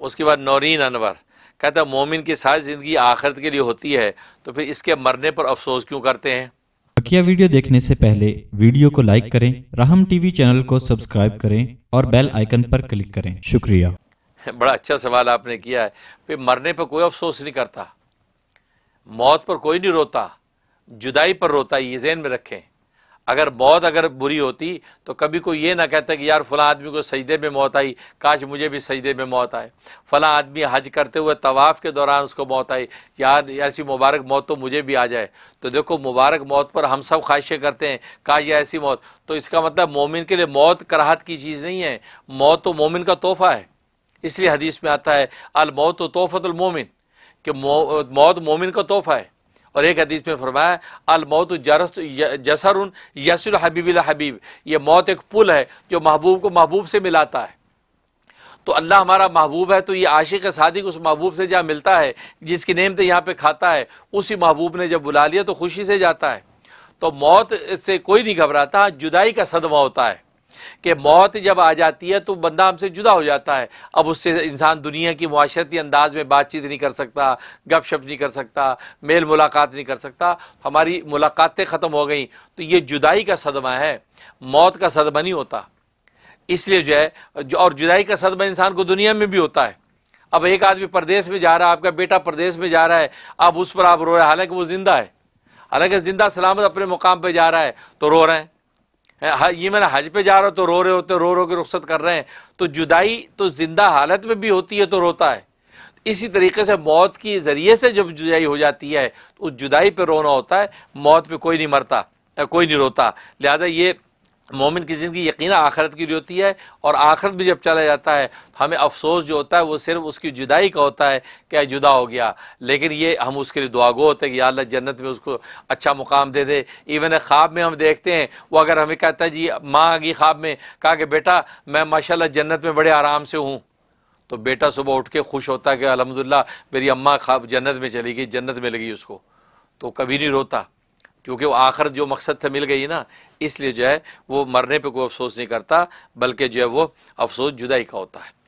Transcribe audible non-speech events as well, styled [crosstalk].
उसके बाद नौरीन अनवर कहता है मोमिन की सारी ज़िंदगी आखिरत के लिए होती है तो फिर इसके मरने पर अफसोस क्यों करते हैं बकिया वीडियो देखने से पहले वीडियो को लाइक करें रहम टीवी चैनल को सब्सक्राइब करें और बेल आइकन पर क्लिक करें शुक्रिया [laughs] बड़ा अच्छा सवाल आपने किया है फिर मरने पर कोई अफसोस नहीं करता मौत पर कोई नहीं रोता जुदाई पर रोता ये जहन में रखें अगर मौत अगर बुरी होती तो कभी कोई ये ना कहता कि यार फ़लाँ आदमी को सजदे में मौत आई काश मुझे भी सजदे में मौत आए फला आदमी हज करते हुए तवाफ़ के दौरान उसको मौत आई यार ऐसी मुबारक मौत तो मुझे भी आ जाए तो देखो मुबारक मौत पर हम सब ख्वाहिशें करते हैं काश या ऐसी मौत तो इसका मतलब मोमिन के लिए मौत कराहत की चीज़ नहीं है मौत तो मोमिन का तोहफ़ा है इसलिए हदीस में आता है अलमौत तो तोहफ़तुलमोमिन कि मौत मोमिन का तोहफ़ा है और एक हदीस में फरमाया अलमौत जरस जसर यसर हबीबिल हबीब ये मौत एक पुल है जो महबूब को महबूब से मिलाता है तो अल्लाह हमारा महबूब है तो ये आशिक सादिक उस महबूब से जहाँ मिलता है जिसकी नेमत यहाँ पे खाता है उसी महबूब ने जब बुला लिया तो खुशी से जाता है तो मौत से कोई नहीं घबराता जुदाई का सदमा होता है कि मौत जब आ जाती है तो बंदा हमसे जुदा हो जाता है अब उससे इंसान दुनिया की माशरती अंदाज में बातचीत नहीं कर सकता गपशप नहीं कर सकता मेल मुलाकात नहीं कर सकता हमारी मुलाकातें ख़त्म हो गई तो ये जुदाई का सदमा है मौत का सदमा नहीं होता इसलिए जो है जो और जुदाई का सदमा इंसान को दुनिया में भी होता है अब एक आदमी प्रदेश में जा रहा है आपका बेटा प्रदेश में जा रहा है अब उस पर आप रो रहे हैं हालांकि वो ज़िंदा है हालांकि ज़िंदा सलामत अपने मुकाम पर जा रहा है तो रो रहे हैं हाँ, ये मैंने हज पे जा रहा हो तो रो रहे होते रो रो के रुख्सत कर रहे हैं तो जुदाई तो जिंदा हालत में भी होती है तो रोता है इसी तरीके से मौत की ज़रिए से जब जुदाई हो जाती है तो उस जुदाई पे रोना होता है मौत पे कोई नहीं मरता कोई नहीं रोता लिहाजा ये मोमिन की ज़िंदगी यकीन आखरत की लिए होती है और आखरत भी जब चला जाता है तो हमें अफसोस जो होता है वो सिर्फ उसकी जुदाई का होता है क्या जुदा हो गया लेकिन ये हम उसके लिए दुआगो होते हैं कि अल्लाह जन्नत में उसको अच्छा मुकाम दे दे इवन ख्वाब में हम देखते हैं वो अगर हमें कहता है जी माँ आ गई ख्वाब में कहा कि बेटा मैं माशाल्लाह जन्नत में बड़े आराम से हूँ तो बेटा सुबह उठ के खुश होता है कि अलहमदिल्ला मेरी अम्मा ख्वाब जन्नत में चली गई जन्नत में लगी उसको तो कभी नहीं रोता क्योंकि वो आखिर जो मकसद था मिल गई ना इसलिए जो है वो मरने पे कोई अफसोस नहीं करता बल्कि जो है वो अफसोस जुदाई का होता है